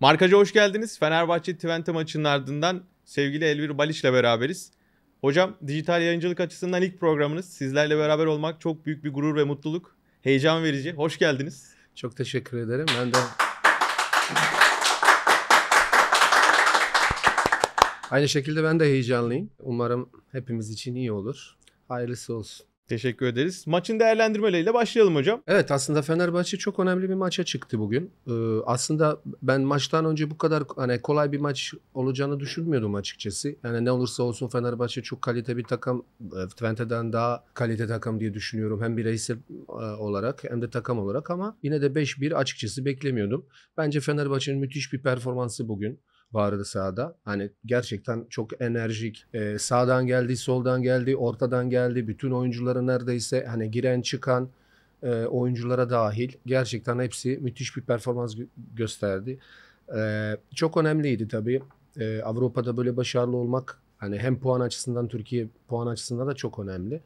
Markaca hoş geldiniz. Fenerbahçe Twente maçının ardından sevgili Elvir ile beraberiz. Hocam dijital yayıncılık açısından ilk programınız. Sizlerle beraber olmak çok büyük bir gurur ve mutluluk. Heyecan verici. Hoş geldiniz. Çok teşekkür ederim. Ben de Aynı şekilde ben de heyecanlıyım. Umarım hepimiz için iyi olur. Hayırlısı olsun. Teşekkür ederiz. Maçın değerlendirmeleriyle başlayalım hocam. Evet aslında Fenerbahçe çok önemli bir maça çıktı bugün. Ee, aslında ben maçtan önce bu kadar hani kolay bir maç olacağını düşünmüyordum açıkçası. Yani ne olursa olsun Fenerbahçe çok kalite bir takım. E, Twente'den daha kalite takım diye düşünüyorum. Hem bireysel e, olarak hem de takım olarak ama yine de 5-1 açıkçası beklemiyordum. Bence Fenerbahçe'nin müthiş bir performansı bugün vardı sahada. Hani gerçekten çok enerjik. E, sağdan geldi, soldan geldi, ortadan geldi. Bütün oyuncuları neredeyse hani giren çıkan e, oyunculara dahil gerçekten hepsi müthiş bir performans gösterdi. E, çok önemliydi tabii. E, Avrupa'da böyle başarılı olmak hani hem puan açısından Türkiye puan açısından da çok önemli.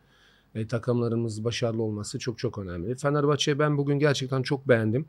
E, takımlarımız başarılı olması çok çok önemli. Fenerbahçe'yi ben bugün gerçekten çok beğendim.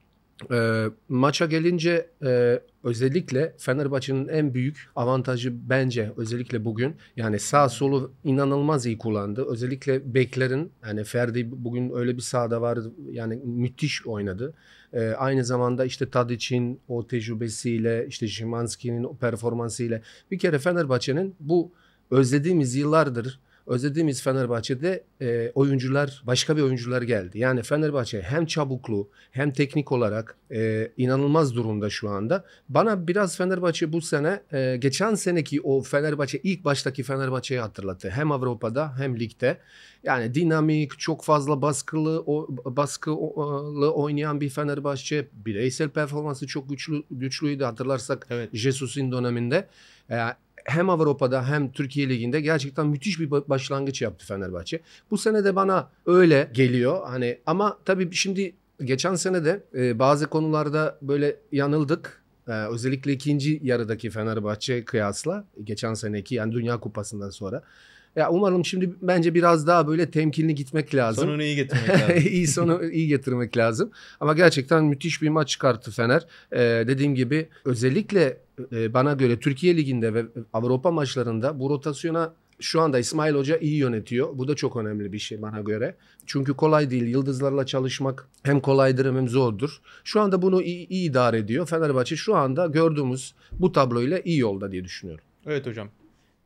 E, maça gelince e, özellikle Fenerbahçe'nin en büyük avantajı bence özellikle bugün yani sağ solu inanılmaz iyi kullandı. Özellikle beklerin yani Ferdi bugün öyle bir sahada vardı yani müthiş oynadı. E, aynı zamanda işte Tadic'in o tecrübesiyle işte Szymanski'nin performansıyla bir kere Fenerbahçe'nin bu özlediğimiz yıllardır özlediğimiz Fenerbahçe'de e, oyuncular başka bir oyuncular geldi. Yani Fenerbahçe hem çabuklu hem teknik olarak e, inanılmaz durumda şu anda. Bana biraz Fenerbahçe bu sene e, geçen seneki o Fenerbahçe ilk baştaki Fenerbahçe'yi hatırlattı. Hem Avrupa'da hem ligde. Yani dinamik, çok fazla baskılı o, baskılı ıı, oynayan bir Fenerbahçe. Bireysel performansı çok güçlü güçlüydü hatırlarsak evet. Jesus'in döneminde. E, hem Avrupa'da hem Türkiye Ligi'nde gerçekten müthiş bir başlangıç yaptı Fenerbahçe. Bu sene de bana öyle geliyor. Hani ama tabii şimdi geçen sene de e, bazı konularda böyle yanıldık. E, özellikle ikinci yarıdaki Fenerbahçe kıyasla geçen seneki yani Dünya Kupası'ndan sonra ya umarım şimdi bence biraz daha böyle temkinli gitmek lazım. Sonunu iyi getirmek lazım. iyi sonu iyi getirmek lazım. Ama gerçekten müthiş bir maç çıkarttı Fener. Ee, dediğim gibi özellikle e, bana göre Türkiye Ligi'nde ve Avrupa maçlarında bu rotasyona şu anda İsmail Hoca iyi yönetiyor. Bu da çok önemli bir şey bana göre. Çünkü kolay değil. Yıldızlarla çalışmak hem kolaydır hem zordur. Şu anda bunu iyi, iyi idare ediyor. Fenerbahçe şu anda gördüğümüz bu tablo ile iyi yolda diye düşünüyorum. Evet hocam.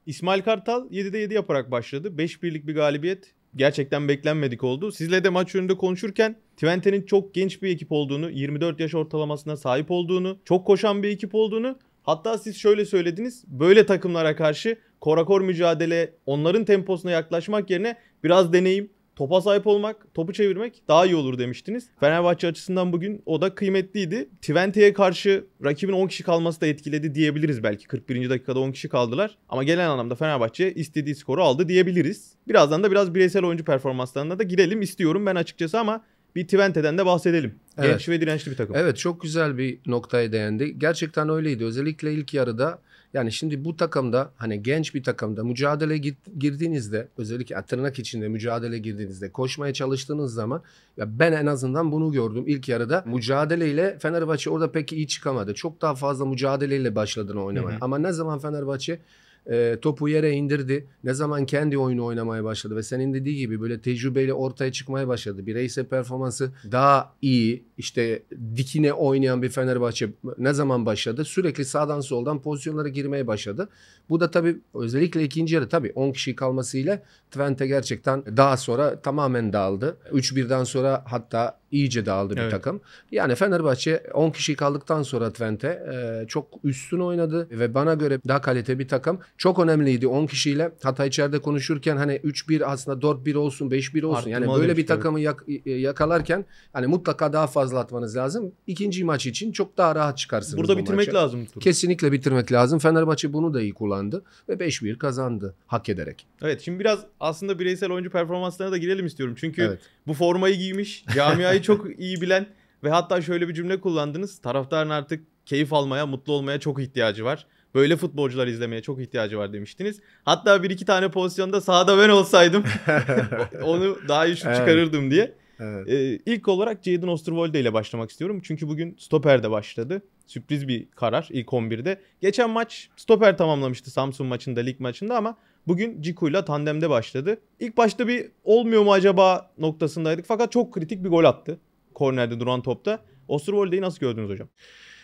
İsmail Kartal 7'de 7 yaparak başladı. 5 birlik bir galibiyet gerçekten beklenmedik oldu. Sizle de maç önünde konuşurken Twente'nin çok genç bir ekip olduğunu, 24 yaş ortalamasına sahip olduğunu, çok koşan bir ekip olduğunu Hatta siz şöyle söylediniz. Böyle takımlara karşı korakor mücadele, onların temposuna yaklaşmak yerine biraz deneyim, topa sahip olmak, topu çevirmek daha iyi olur demiştiniz. Fenerbahçe açısından bugün o da kıymetliydi. Twente'ye karşı rakibin 10 kişi kalması da etkiledi diyebiliriz belki. 41. dakikada 10 kişi kaldılar. Ama gelen anlamda Fenerbahçe istediği skoru aldı diyebiliriz. Birazdan da biraz bireysel oyuncu performanslarına da girelim istiyorum ben açıkçası ama bir Twente'den de bahsedelim. Genç evet. ve dirençli bir takım. Evet çok güzel bir noktaya değindi. Gerçekten öyleydi. Özellikle ilk yarıda yani şimdi bu takımda hani genç bir takımda mücadele girdiğinizde özellikle tırnak içinde mücadele girdiğinizde koşmaya çalıştığınız zaman ya ben en azından bunu gördüm ilk yarıda mücadeleyle Fenerbahçe orada pek iyi çıkamadı. Çok daha fazla mücadeleyle başladın oynamaya. Hı hı. Ama ne zaman Fenerbahçe e, topu yere indirdi. Ne zaman kendi oyunu oynamaya başladı ve senin dediği gibi böyle tecrübeyle ortaya çıkmaya başladı. Bireysel performansı daha iyi. İşte dikine oynayan bir Fenerbahçe ne zaman başladı? Sürekli sağdan soldan pozisyonlara girmeye başladı. Bu da tabii özellikle ikinci yarı tabii 10 kişi kalmasıyla Twente gerçekten daha sonra tamamen dağıldı. 3-1'den sonra hatta iyice dağıldı evet. bir takım. Yani Fenerbahçe 10 kişi kaldıktan sonra Twente e, çok üstün oynadı ve bana göre daha kalite bir takım. Çok önemliydi 10 kişiyle. Hatta içeride konuşurken hani 3-1 aslında 4-1 olsun 5-1 olsun. Artıma yani böyle bir takımı yak- yakalarken hani mutlaka daha fazla atmanız lazım. İkinci maç için çok daha rahat çıkarsınız. Burada bitirmek maçı. lazım. Turu. Kesinlikle bitirmek lazım. Fenerbahçe bunu da iyi kullandı ve 5-1 kazandı hak ederek. Evet şimdi biraz aslında bireysel oyuncu performanslarına da girelim istiyorum. Çünkü evet. bu formayı giymiş, camiayı çok iyi bilen ve hatta şöyle bir cümle kullandınız. Taraftarın artık keyif almaya, mutlu olmaya çok ihtiyacı var. Böyle futbolcular izlemeye çok ihtiyacı var demiştiniz. Hatta bir iki tane pozisyonda sahada ben olsaydım onu daha iyi şut evet. diye. Evet. Ee, ilk olarak Jadon Osterwolde ile başlamak istiyorum. Çünkü bugün de başladı. Sürpriz bir karar ilk 11'de. Geçen maç Stoper tamamlamıştı Samsung maçında, lig maçında ama bugün Ciku ile tandemde başladı. İlk başta bir olmuyor mu acaba noktasındaydık fakat çok kritik bir gol attı. Kornerde duran topta. Osterwolde'yi nasıl gördünüz hocam?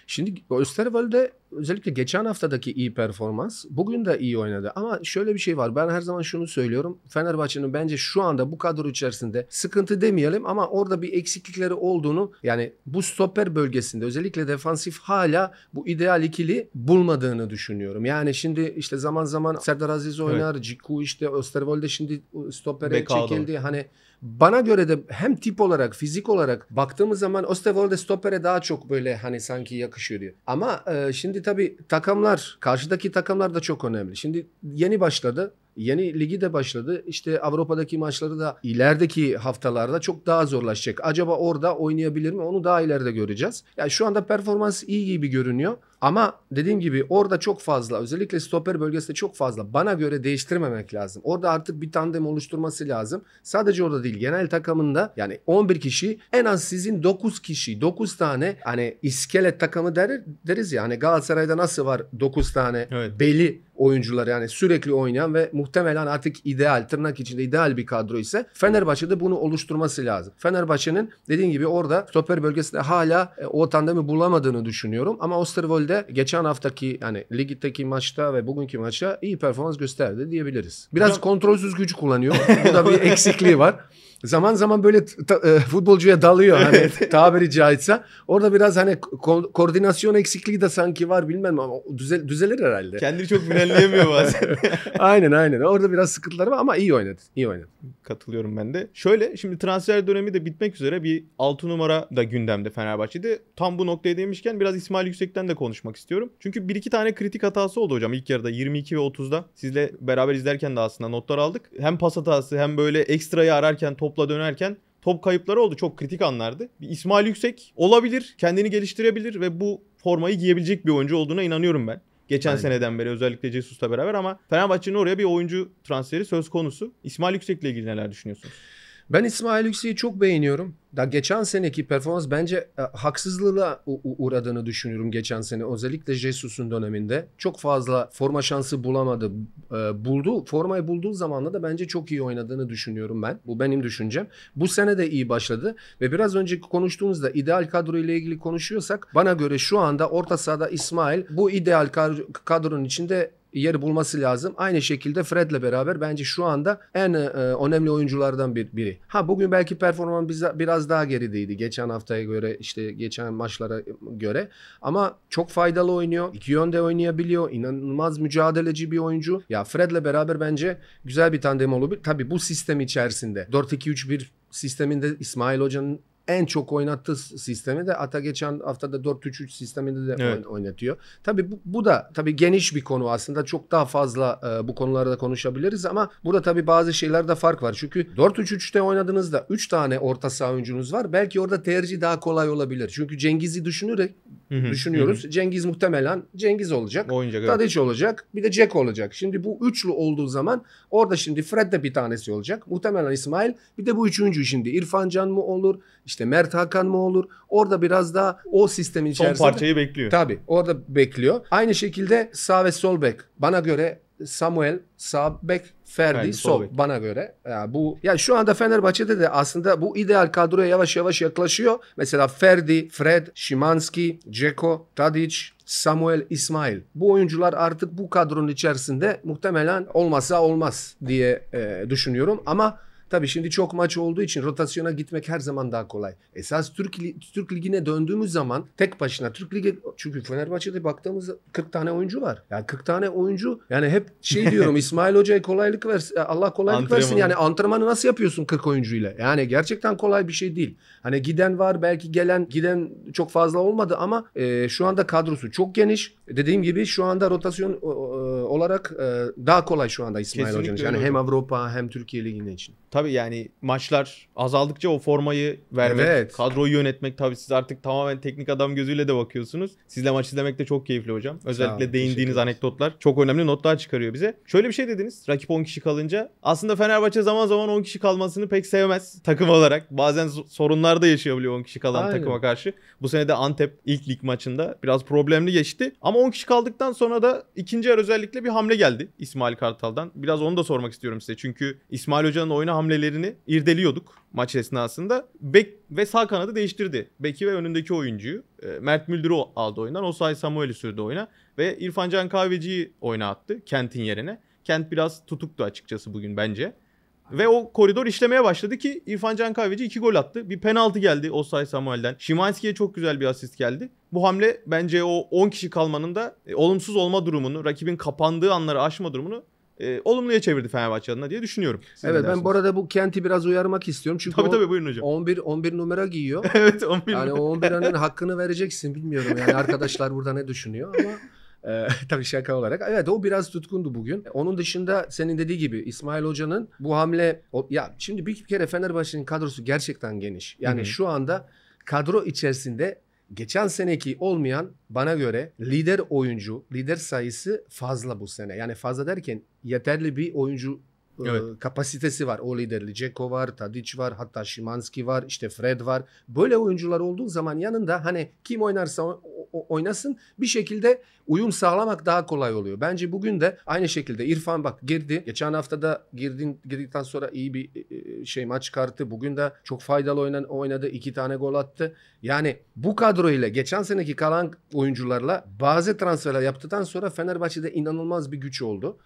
Şimdi Österwald'e özellikle geçen haftadaki iyi performans bugün de iyi oynadı. Ama şöyle bir şey var. Ben her zaman şunu söylüyorum. Fenerbahçe'nin bence şu anda bu kadro içerisinde sıkıntı demeyelim ama orada bir eksiklikleri olduğunu yani bu stoper bölgesinde özellikle defansif hala bu ideal ikili bulmadığını düşünüyorum. Yani şimdi işte zaman zaman Serdar Aziz oynar, evet. Ciku işte Österwald'e şimdi stopere çekildi. Hani bana göre de hem tip olarak fizik olarak baktığımız zaman Osterwolde stopere daha çok böyle hani sanki yakışıyor diyor. Ama e, şimdi tabii takımlar karşıdaki takımlar da çok önemli. Şimdi yeni başladı. Yeni ligi de başladı. İşte Avrupa'daki maçları da ilerideki haftalarda çok daha zorlaşacak. Acaba orada oynayabilir mi? Onu daha ileride göreceğiz. Yani şu anda performans iyi gibi görünüyor. Ama dediğim gibi orada çok fazla özellikle stoper bölgesinde çok fazla bana göre değiştirmemek lazım. Orada artık bir tandem oluşturması lazım. Sadece orada değil genel takımında yani 11 kişi en az sizin 9 kişi 9 tane hani iskelet takımı der, deriz ya hani Galatasaray'da nasıl var 9 tane evet. belli oyuncular yani sürekli oynayan ve muhtemelen artık ideal tırnak içinde ideal bir kadro ise Fenerbahçe'de bunu oluşturması lazım. Fenerbahçe'nin dediğim gibi orada stoper bölgesinde hala e, o tandemi bulamadığını düşünüyorum ama Osterwold golde geçen haftaki hani ligdeki maçta ve bugünkü maçta iyi performans gösterdi diyebiliriz. Biraz Hocam... kontrolsüz gücü kullanıyor. Bu da bir eksikliği var. zaman zaman böyle ta, e, futbolcuya dalıyor hani tabiri caizse. Orada biraz hani ko- koordinasyon eksikliği de sanki var bilmem ama düzel, düzelir herhalde. Kendini çok frenleyemiyor bazen. aynen aynen. Orada biraz sıkıntıları var ama iyi oynadı. İyi oynadı. Katılıyorum ben de. Şöyle şimdi transfer dönemi de bitmek üzere bir 6 numara da gündemde Fenerbahçe'de. Tam bu noktaya değmişken biraz İsmail Yüksek'ten de konuşmak istiyorum. Çünkü bir iki tane kritik hatası oldu hocam ilk yarıda 22 ve 30'da. Sizle beraber izlerken de aslında notlar aldık. Hem pas hatası hem böyle ekstrayı ararken top topla dönerken top kayıpları oldu. Çok kritik anlardı. Bir İsmail Yüksek olabilir, kendini geliştirebilir ve bu formayı giyebilecek bir oyuncu olduğuna inanıyorum ben. Geçen Aynen. seneden beri özellikle Cesus'la beraber ama Fenerbahçe'nin oraya bir oyuncu transferi söz konusu. İsmail Yüksek'le ilgili neler düşünüyorsunuz? Ben İsmail Yüksek'i çok beğeniyorum. Da geçen seneki performans bence e, haksızlığına uğradığını düşünüyorum geçen sene. Özellikle Jesus'un döneminde çok fazla forma şansı bulamadı. E, buldu. Formayı bulduğu zamanla da bence çok iyi oynadığını düşünüyorum ben. Bu benim düşüncem. Bu sene de iyi başladı ve biraz önceki konuştuğumuzda ideal kadro ile ilgili konuşuyorsak bana göre şu anda orta sahada İsmail bu ideal kadronun içinde yeri bulması lazım. Aynı şekilde Fred'le beraber bence şu anda en e, önemli oyunculardan bir, biri. Ha bugün belki performans biraz daha gerideydi geçen haftaya göre işte geçen maçlara göre ama çok faydalı oynuyor. İki yönde oynayabiliyor. İnanılmaz mücadeleci bir oyuncu. Ya Fred'le beraber bence güzel bir tandem olabilir. Tabii bu sistem içerisinde 4-2-3-1 sisteminde İsmail Hoca'nın en çok oynattığı sistemi de ata geçen haftada 4-3-3 sisteminde de evet. oynatıyor. Tabii bu, bu da tabii geniş bir konu aslında. Çok daha fazla e, bu konularda konuşabiliriz ama burada tabii bazı şeylerde fark var. Çünkü 4-3-3'te oynadığınızda 3 tane orta saha oyuncunuz var. Belki orada tercih daha kolay olabilir. Çünkü Cengiz'i düşünerek Hı-hı, düşünüyoruz. Hı-hı. Cengiz muhtemelen Cengiz olacak. Oynayacak, Tadic evet. olacak. Bir de Jack olacak. Şimdi bu üçlü olduğu zaman orada şimdi Fred de bir tanesi olacak. Muhtemelen İsmail. Bir de bu üçüncü şimdi İrfan Can mı olur? İşte işte Mert Hakan mı olur? Orada biraz daha o sistemin içerisinde. Son parçayı bekliyor. Tabii orada bekliyor. Aynı şekilde sağ ve sol bek. Bana göre Samuel sağ bek, Ferdi yani, sol, sol bana göre. Yani bu ya şu anda Fenerbahçe'de de aslında bu ideal kadroya yavaş yavaş yaklaşıyor. Mesela Ferdi, Fred, Şimanski, Ceko, Tadic, Samuel İsmail. Bu oyuncular artık bu kadronun içerisinde muhtemelen olmasa olmaz diye e, düşünüyorum ama Tabii şimdi çok maç olduğu için rotasyona gitmek her zaman daha kolay. Esas Türk, Türk Ligi'ne döndüğümüz zaman tek başına Türk Ligi çünkü Fenerbahçe'de baktığımızda 40 tane oyuncu var. Yani 40 tane oyuncu yani hep şey diyorum İsmail Hoca'ya kolaylık versin. Allah kolaylık Antrenman. versin. Yani antrenmanı nasıl yapıyorsun 40 oyuncuyla? Yani gerçekten kolay bir şey değil. Hani giden var belki gelen giden çok fazla olmadı ama e, şu anda kadrosu çok geniş. Dediğim gibi şu anda rotasyon e, olarak e, daha kolay şu anda İsmail Hoca'nın. Yani hem Avrupa hem Türkiye Ligi'nin için. Tabii abi yani maçlar azaldıkça o formayı vermek, evet. kadroyu yönetmek tabii siz artık tamamen teknik adam gözüyle de bakıyorsunuz. Sizle maç izlemek de çok keyifli hocam. Özellikle değindiğiniz anekdotlar çok önemli notlar çıkarıyor bize. Şöyle bir şey dediniz. Rakip 10 kişi kalınca aslında Fenerbahçe zaman zaman 10 kişi kalmasını pek sevmez takım olarak. Bazen sorunlar da yaşayabiliyor 10 kişi kalan Aynen. takıma karşı. Bu sene de Antep ilk lig maçında biraz problemli geçti. Ama 10 kişi kaldıktan sonra da ikinci yer özellikle bir hamle geldi İsmail Kartal'dan. Biraz onu da sormak istiyorum size. Çünkü İsmail Hoca'nın oyuna hamle hamlelerini irdeliyorduk maç esnasında. Bek ve sağ kanadı değiştirdi. Beki ve önündeki oyuncuyu. E, Mert Müldür'ü aldı oyundan. Osay Samuel'i sürdü oyuna. Ve İrfan Can Kahveci'yi oyuna attı Kent'in yerine. Kent biraz tutuktu açıkçası bugün bence. Ve o koridor işlemeye başladı ki İrfan Can Kahveci 2 gol attı. Bir penaltı geldi Osay Samuel'den. Şimanski'ye çok güzel bir asist geldi. Bu hamle bence o 10 kişi kalmanın da e, olumsuz olma durumunu, rakibin kapandığı anları aşma durumunu e, olumluya çevirdi Fenerbahçe adına diye düşünüyorum. Siz evet ben bu arada bu Kent'i biraz uyarmak istiyorum. Çünkü tabii, o, tabii, buyurun hocam. 11, 11 numara giyiyor. evet 11 Yani o 11 numaranın hakkını vereceksin bilmiyorum yani arkadaşlar burada ne düşünüyor ama... Ee, tabii şaka olarak. Evet o biraz tutkundu bugün. Onun dışında senin dediği gibi İsmail Hoca'nın bu hamle o, ya şimdi bir kere Fenerbahçe'nin kadrosu gerçekten geniş. Yani Hı-hı. şu anda kadro içerisinde geçen seneki olmayan bana göre lider oyuncu, lider sayısı fazla bu sene. Yani fazla derken yeterli bir oyuncu e, evet. e, kapasitesi var. O liderli Ceko var, Tadic var, hatta Şimanski var, işte Fred var. Böyle oyuncular olduğu zaman yanında hani kim oynarsa oynasın. Bir şekilde uyum sağlamak daha kolay oluyor. Bence bugün de aynı şekilde İrfan bak girdi. Geçen hafta da girdin, girdikten sonra iyi bir e, e, şey maç çıkarttı. Bugün de çok faydalı oynan, oynadı. iki tane gol attı. Yani bu kadro ile geçen seneki kalan oyuncularla bazı transferler yaptıktan sonra Fenerbahçe'de inanılmaz bir güç oldu.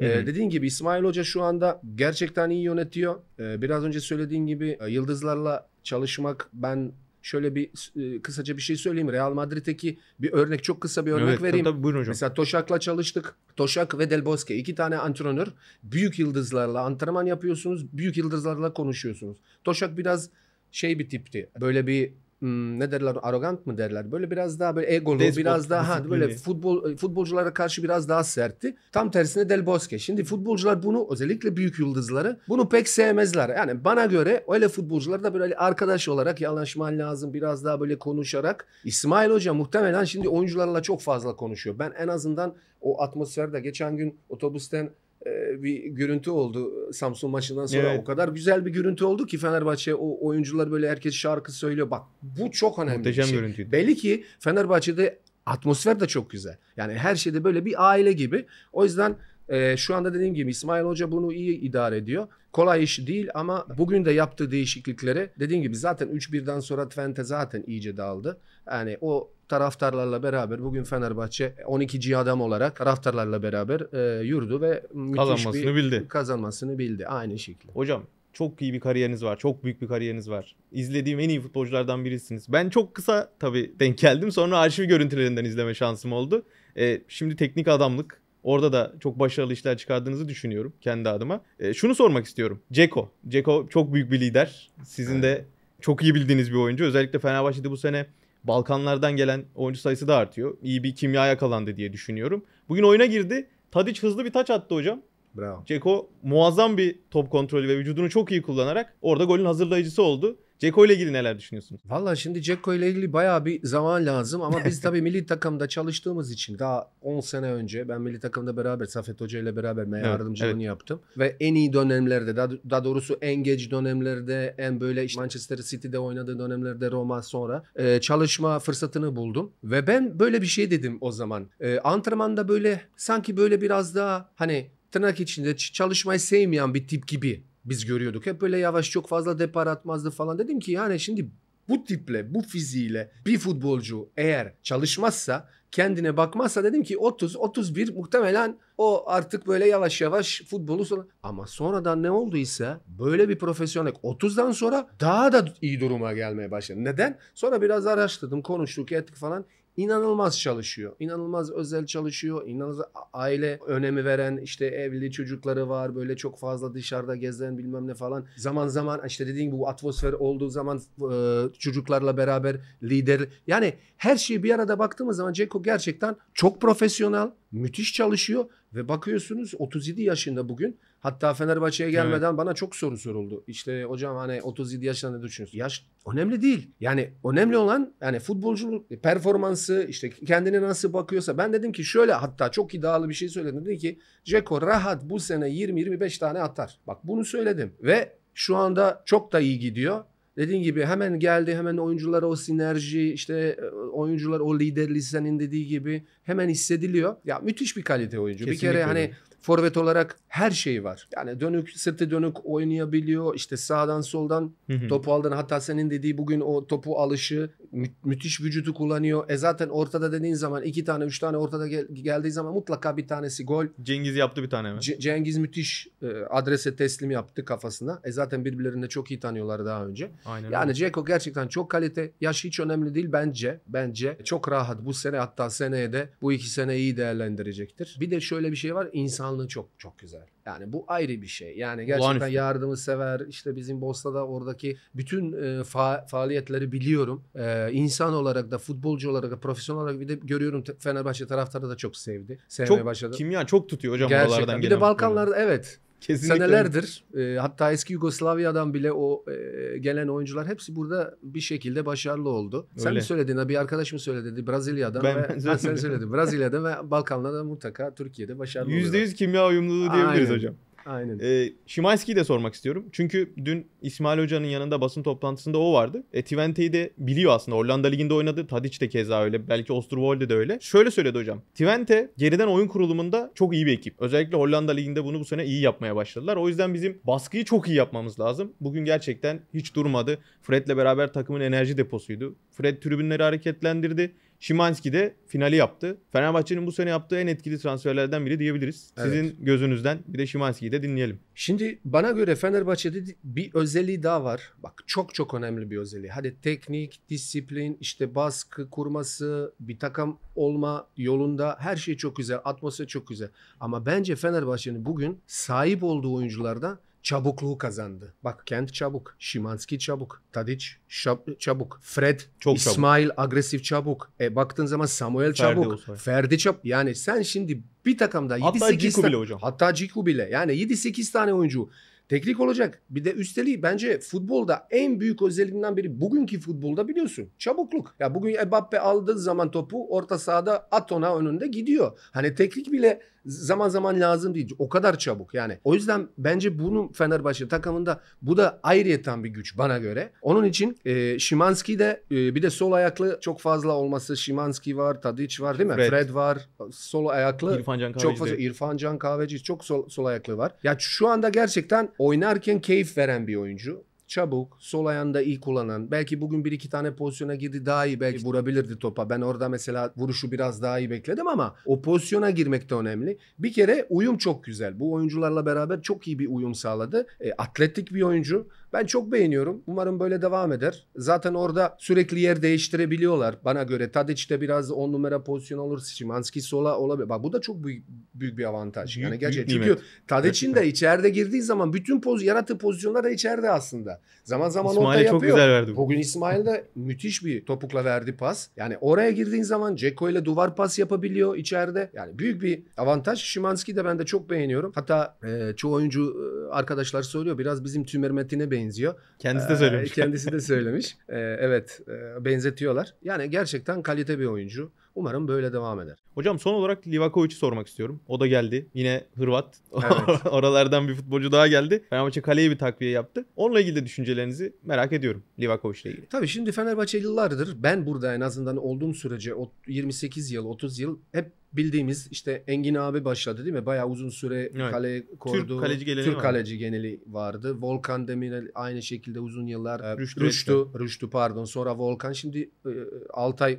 Ee, dediğin gibi İsmail Hoca şu anda gerçekten iyi yönetiyor. Ee, biraz önce söylediğin gibi e, yıldızlarla çalışmak ben şöyle bir e, kısaca bir şey söyleyeyim. Real Madrid'deki bir örnek çok kısa bir örnek evet, vereyim. Tabii, buyurun hocam. Mesela Toşak'la çalıştık. Toşak ve Del Bosque iki tane antrenör. Büyük yıldızlarla antrenman yapıyorsunuz. Büyük yıldızlarla konuşuyorsunuz. Toşak biraz şey bir tipti. Böyle bir Hmm, ne derler Arrogant mı derler böyle biraz daha böyle egolu Despot, biraz daha ha, böyle futbol e, futbolculara karşı biraz daha sertti. Tam tersine Del Bosque. Şimdi futbolcular bunu özellikle büyük yıldızları bunu pek sevmezler. Yani bana göre öyle futbolcular da böyle arkadaş olarak yalanışman lazım biraz daha böyle konuşarak. İsmail Hoca muhtemelen şimdi oyuncularla çok fazla konuşuyor. Ben en azından o atmosferde geçen gün otobüsten e, bir görüntü oldu e, Samsun maçından sonra. Evet. O kadar güzel bir görüntü oldu ki Fenerbahçe o oyuncular böyle herkes şarkı söylüyor. Bak bu çok önemli Muhteşem bir şey. görüntüydü. Belli ki Fenerbahçe'de atmosfer de çok güzel. Yani her şeyde böyle bir aile gibi. O yüzden e, şu anda dediğim gibi İsmail Hoca bunu iyi idare ediyor. Kolay iş değil ama bugün de yaptığı değişiklikleri dediğim gibi zaten 3-1'den sonra Twente zaten iyice dağıldı. Yani o taraftarlarla beraber bugün Fenerbahçe 12. E, adam olarak taraftarlarla beraber e, yürüdü ve kazanmasını bir, bildi. Kazanmasını bildi aynı şekilde. Hocam çok iyi bir kariyeriniz var. Çok büyük bir kariyeriniz var. İzlediğim en iyi futbolculardan birisiniz. Ben çok kısa tabii denk geldim. Sonra arşiv görüntülerinden izleme şansım oldu. E, şimdi teknik adamlık. Orada da çok başarılı işler çıkardığınızı düşünüyorum kendi adıma. E, şunu sormak istiyorum. Ceko. Ceko çok büyük bir lider. Sizin de çok iyi bildiğiniz bir oyuncu. Özellikle Fenerbahçe'de bu sene Balkanlardan gelen oyuncu sayısı da artıyor. İyi bir kimya yakalandı diye düşünüyorum. Bugün oyuna girdi. Tadic hızlı bir taç attı hocam. Bravo. Ceko muazzam bir top kontrolü ve vücudunu çok iyi kullanarak orada golün hazırlayıcısı oldu. Ceko ile ilgili neler düşünüyorsunuz? Valla şimdi Ceko ile ilgili bayağı bir zaman lazım ama biz tabii milli takımda çalıştığımız için daha 10 sene önce ben milli takımda beraber Safet Hoca ile beraber ben evet, yardımcılığını evet. yaptım. Ve en iyi dönemlerde daha, daha doğrusu en geç dönemlerde en böyle işte Manchester City'de oynadığı dönemlerde Roma sonra e, çalışma fırsatını buldum. Ve ben böyle bir şey dedim o zaman. E, antrenmanda böyle sanki böyle biraz daha hani tırnak içinde çalışmayı sevmeyen bir tip gibi biz görüyorduk. Hep böyle yavaş çok fazla depar atmazdı falan. Dedim ki yani şimdi bu tiple, bu fiziğiyle bir futbolcu eğer çalışmazsa, kendine bakmazsa dedim ki 30 31 muhtemelen o artık böyle yavaş yavaş futbolu sonra ama sonradan ne olduysa böyle bir profesyonel 30'dan sonra daha da iyi duruma gelmeye başladı. Neden? Sonra biraz araştırdım, konuştuk, ettik falan inanılmaz çalışıyor. İnanılmaz özel çalışıyor. İnanılmaz aile önemi veren işte evli çocukları var. Böyle çok fazla dışarıda gezen bilmem ne falan. Zaman zaman işte dediğim gibi bu atmosfer olduğu zaman e, çocuklarla beraber lider. Yani her şeyi bir arada baktığımız zaman Ceko gerçekten çok profesyonel müthiş çalışıyor ve bakıyorsunuz 37 yaşında bugün. Hatta Fenerbahçe'ye gelmeden evet. bana çok soru soruldu. İşte hocam hani 37 yaşında ne düşünüyorsun? Yaş önemli değil. Yani önemli olan yani futbolculuk performansı işte kendine nasıl bakıyorsa. Ben dedim ki şöyle hatta çok iddialı bir şey söyledim. Dedi ki Ceko rahat bu sene 20-25 tane atar. Bak bunu söyledim ve şu anda çok da iyi gidiyor dediğin gibi hemen geldi hemen oyunculara o sinerji işte e, oyuncular o liderliği senin dediği gibi hemen hissediliyor. Ya müthiş bir kalite oyuncu. Kesinlikle. Bir kere hani forvet olarak her şeyi var. Yani dönük sırtı dönük oynayabiliyor. İşte sağdan soldan topu aldın. Hatta senin dediği bugün o topu alışı mü- müthiş vücudu kullanıyor. E zaten ortada dediğin zaman iki tane üç tane ortada gel- geldiği zaman mutlaka bir tanesi gol. Cengiz yaptı bir tane mi? C- Cengiz müthiş e, adrese teslim yaptı kafasına. E zaten birbirlerini çok iyi tanıyorlar daha önce. Aynen yani öyle. Ceko gerçekten çok kalite. Yaş hiç önemli değil bence. Bence çok rahat bu sene hatta seneye de bu iki sene iyi değerlendirecektir. Bir de şöyle bir şey var insanlığı çok çok güzel. Yani bu ayrı bir şey. Yani gerçekten Olağanüstü. yardımı sever. İşte bizim Bosna'da oradaki bütün e, fa- faaliyetleri biliyorum. E, insan olarak da futbolcu olarak da profesyonel olarak bir de görüyorum Fenerbahçe taraftarı da çok sevdi. Sevmeye çok başladı. kimya çok tutuyor hocam Gerçekten. buralardan Bir de Balkanlarda evet Kesinlikle. Senelerdir e, hatta eski Yugoslavya'dan bile o e, gelen oyuncular hepsi burada bir şekilde başarılı oldu. Öyle. Sen mi söyledin? Bir arkadaşım söyledi? Dedi, Brezilya'dan ben, ve ben, sen söyledin. Brezilya'dan ve Balkanlar'da mutlaka Türkiye'de başarılı %100 oluyor. kimya uyumluluğu diyebiliriz Aynen. hocam. Aynen. E, ee, Şimanski'yi de sormak istiyorum. Çünkü dün İsmail Hoca'nın yanında basın toplantısında o vardı. E, Twente'yi de biliyor aslında. Hollanda Ligi'nde oynadı. Tadic de keza öyle. Belki Osterwolde de öyle. Şöyle söyledi hocam. Twente geriden oyun kurulumunda çok iyi bir ekip. Özellikle Hollanda Ligi'nde bunu bu sene iyi yapmaya başladılar. O yüzden bizim baskıyı çok iyi yapmamız lazım. Bugün gerçekten hiç durmadı. Fred'le beraber takımın enerji deposuydu. Fred tribünleri hareketlendirdi. Şimanski de finali yaptı. Fenerbahçe'nin bu sene yaptığı en etkili transferlerden biri diyebiliriz. Sizin evet. gözünüzden bir de Şimanski'yi de dinleyelim. Şimdi bana göre Fenerbahçe'de bir özelliği daha var. Bak çok çok önemli bir özelliği. Hadi teknik, disiplin, işte baskı kurması, bir takım olma yolunda her şey çok güzel. Atmosfer çok güzel. Ama bence Fenerbahçe'nin bugün sahip olduğu oyuncularda çabukluğu kazandı. Bak Kent çabuk, Şimanski çabuk, Tadic şab- çabuk, Fred, Çok İsmail çabuk. agresif çabuk. E baktığın zaman Samuel Ferdi çabuk, olsaydı. Ferdi çabuk. Yani sen şimdi bir takımda 7-8 hatta Ciku bile hocam. Hatta Ciku bile. Yani 7-8 tane oyuncu teknik olacak. Bir de üstelik bence futbolda en büyük özelliğinden biri bugünkü futbolda biliyorsun çabukluk. Ya bugün Mbappe aldığı zaman topu orta sahada Atona önünde gidiyor. Hani teknik bile zaman zaman lazım değil. O kadar çabuk yani. O yüzden bence bunun Fenerbahçe takımında bu da ayrıyeten bir güç bana göre. Onun için e, Şimanski de e, bir de sol ayaklı çok fazla olması. Şimanski var, Tadic var değil mi? Fred, Fred var. Sol ayaklı. İrfan Can Çok fazla. İrfan Can Kahveci çok sol, sol ayaklı var. Ya şu anda gerçekten oynarken keyif veren bir oyuncu çabuk, sol ayağında iyi kullanan, belki bugün bir iki tane pozisyona girdi daha iyi belki vurabilirdi topa. Ben orada mesela vuruşu biraz daha iyi bekledim ama o pozisyona girmek de önemli. Bir kere uyum çok güzel. Bu oyuncularla beraber çok iyi bir uyum sağladı. E, atletik bir oyuncu. Ben çok beğeniyorum. Umarım böyle devam eder. Zaten orada sürekli yer değiştirebiliyorlar bana göre. Tadic de biraz 10 numara pozisyon olur. Şimanski sola olabilir. Bak bu da çok büyük, büyük bir avantaj. Büyük, yani gerçekten. Çünkü Tadic'in de içeride girdiği zaman bütün poz, yarattığı pozisyonlar da içeride aslında. Zaman zaman İsmail'e çok yapıyor. güzel verdi. Bugün İsmail de müthiş bir topukla verdi pas. Yani oraya girdiğin zaman Ceko ile duvar pas yapabiliyor içeride. Yani büyük bir avantaj. Şimanski de ben de çok beğeniyorum. Hatta e, çoğu oyuncu e, arkadaşlar söylüyor biraz bizim Tümer Metin'e benziyor. Kendisi de e, söylemiş. E, kendisi de söylemiş. e, evet e, benzetiyorlar. Yani gerçekten kalite bir oyuncu. Umarım böyle devam eder. Hocam son olarak Livakovic'i sormak istiyorum. O da geldi. Yine Hırvat. Evet. Oralardan bir futbolcu daha geldi. Fenerbahçe kaleye bir takviye yaptı. Onunla ilgili de düşüncelerinizi merak ediyorum ile ilgili. Tabii şimdi Fenerbahçe yıllardır ben burada en azından olduğum sürece 28 yıl 30 yıl hep bildiğimiz işte Engin abi başladı değil mi? Bayağı uzun süre evet. kale kordu. Türk kaleci geneli, Türk kaleci vardı. geneli vardı. Volkan Demirel aynı şekilde uzun yıllar e, Rüştü Rüştü, Rüştü pardon. Sonra Volkan şimdi e, Altay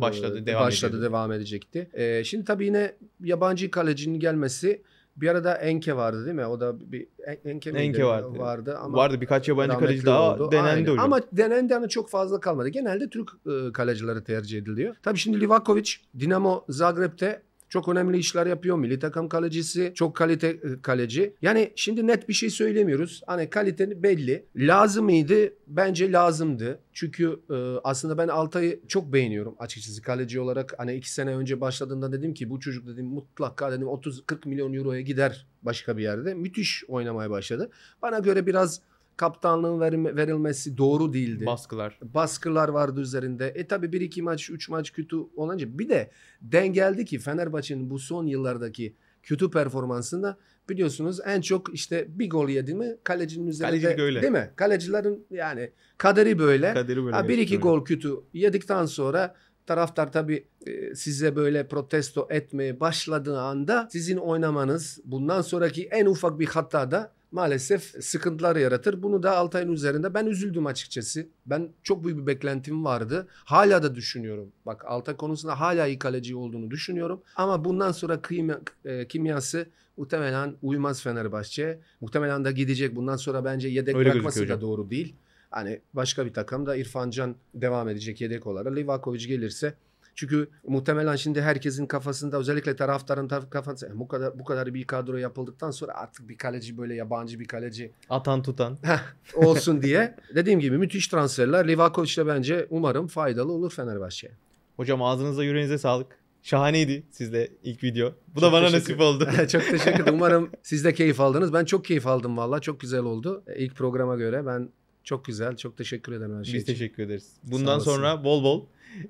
başladı, devam, başladı ediyordu. devam edecekti. Ee, şimdi tabii yine yabancı kalecinin gelmesi bir arada Enke vardı değil mi? O da bir e, Enke, Enke vardı. vardı ama vardı birkaç yabancı kaleci daha oldu. denendi öyle. Ama denendi ama çok fazla kalmadı. Genelde Türk e, kalecileri tercih ediliyor. Tabii şimdi Livakovic Dinamo Zagreb'te çok önemli işler yapıyor. Milli takım kalecisi. Çok kalite e, kaleci. Yani şimdi net bir şey söylemiyoruz. Hani kaliteni belli. Lazım mıydı? Bence lazımdı. Çünkü e, aslında ben Altay'ı çok beğeniyorum açıkçası kaleci olarak. Hani iki sene önce başladığında dedim ki bu çocuk dedim mutlaka dedim 30-40 milyon euroya gider başka bir yerde. Müthiş oynamaya başladı. Bana göre biraz kaptanlığın verilmesi doğru değildi. Baskılar. Baskılar vardı üzerinde. E tabi bir iki maç, üç maç kötü olunca bir de dengeldi ki Fenerbahçe'nin bu son yıllardaki kötü performansında biliyorsunuz en çok işte bir gol yedi mi kalecinin üzerinde Kalecilik öyle. değil mi? Kalecilerin yani kaderi böyle. Kaderi böyle. Ha, bir iki gol kötü yedikten sonra taraftar tabi e, size böyle protesto etmeye başladığı anda sizin oynamanız bundan sonraki en ufak bir da maalesef sıkıntılar yaratır. Bunu da Altay'ın üzerinde ben üzüldüm açıkçası. Ben çok büyük bir beklentim vardı. Hala da düşünüyorum. Bak Altay konusunda hala iyi kaleci olduğunu düşünüyorum. Ama bundan sonra kimya, e, kimyası muhtemelen uymaz Fenerbahçe. Muhtemelen de gidecek. Bundan sonra bence yedek Öyle bırakması da doğru değil. Hani başka bir takımda İrfan Can devam edecek yedek olarak. Livakovic gelirse çünkü muhtemelen şimdi herkesin kafasında özellikle taraftarın taraf kafasında e, bu kadar bu kadar bir kadro yapıldıktan sonra artık bir kaleci böyle yabancı bir kaleci atan tutan olsun diye dediğim gibi müthiş transferler Livakovic de bence umarım faydalı olur Fenerbahçe'ye. Hocam ağzınıza yüreğinize sağlık. Şahaneydi sizde ilk video. Bu da çok bana nasip oldu. çok teşekkür ederim. Umarım siz de keyif aldınız. Ben çok keyif aldım valla. Çok güzel oldu. E, ilk programa göre ben çok güzel. Çok teşekkür ederim her şey Biz için. teşekkür ederiz. Bundan sonra bol bol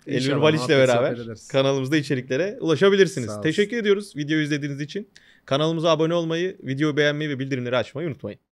Elmir Elvir ile beraber kanalımızda içeriklere ulaşabilirsiniz. Teşekkür ediyoruz video izlediğiniz için. Kanalımıza abone olmayı, videoyu beğenmeyi ve bildirimleri açmayı unutmayın.